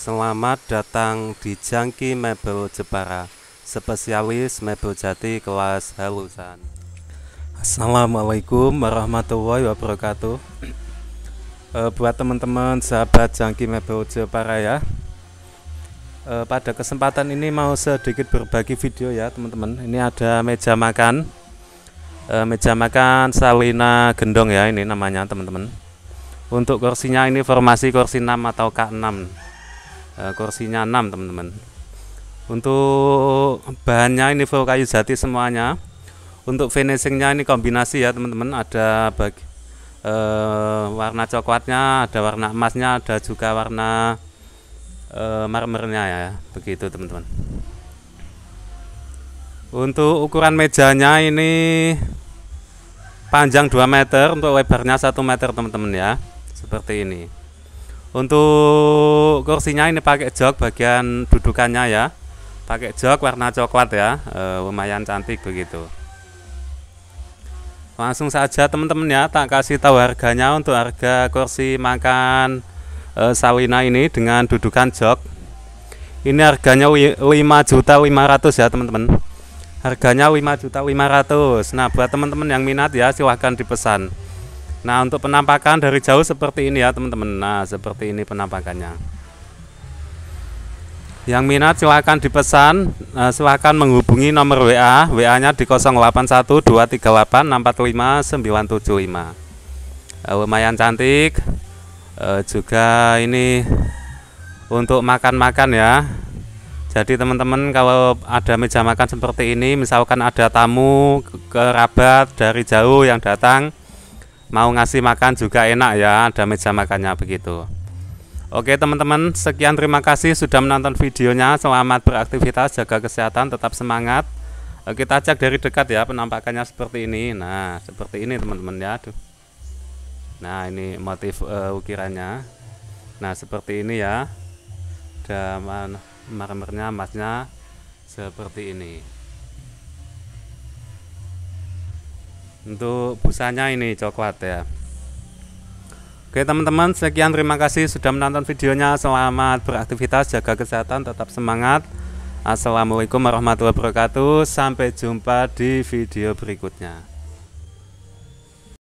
Selamat datang di Jangki Mebel Jepara, spesialis mebel jati kelas halusan. Assalamualaikum warahmatullahi wabarakatuh. E, buat teman-teman sahabat Jangki Mebel Jepara ya. E, pada kesempatan ini mau sedikit berbagi video ya teman-teman. Ini ada meja makan. E, meja makan Salina Gendong ya ini namanya teman-teman. Untuk kursinya ini formasi kursi 6 atau K6 Eh, kursinya 6 teman-teman untuk bahannya ini full kayu jati semuanya untuk finishingnya ini kombinasi ya teman-teman ada bagi e, eh, warna coklatnya ada warna emasnya ada juga warna e, marmernya ya begitu teman-teman untuk ukuran mejanya ini panjang 2 meter untuk lebarnya 1 meter teman-teman ya seperti ini untuk kursinya ini pakai jok bagian dudukannya ya. Pakai jok warna coklat ya, e, lumayan cantik begitu. Langsung saja teman-teman ya, tak kasih tahu harganya untuk harga kursi makan e, Sawina ini dengan dudukan jok. Ini harganya 5.500 ya, teman-teman. Harganya 5.500. Nah, buat teman-teman yang minat ya silahkan dipesan. Nah untuk penampakan dari jauh seperti ini ya teman-teman Nah seperti ini penampakannya Yang minat silahkan dipesan eh, Silahkan menghubungi nomor WA WA nya di 081238645975 eh, Lumayan cantik eh, Juga ini untuk makan-makan ya jadi teman-teman kalau ada meja makan seperti ini misalkan ada tamu kerabat dari jauh yang datang mau ngasih makan juga enak ya ada meja makannya begitu Oke teman-teman sekian terima kasih sudah menonton videonya selamat beraktivitas jaga kesehatan tetap semangat eh, kita cek dari dekat ya penampakannya seperti ini nah seperti ini teman-teman ya Aduh. nah ini motif uh, ukirannya nah seperti ini ya ada marmernya emasnya seperti ini untuk busanya ini coklat ya Oke teman-teman sekian terima kasih sudah menonton videonya Selamat beraktivitas, jaga kesehatan, tetap semangat Assalamualaikum warahmatullahi wabarakatuh Sampai jumpa di video berikutnya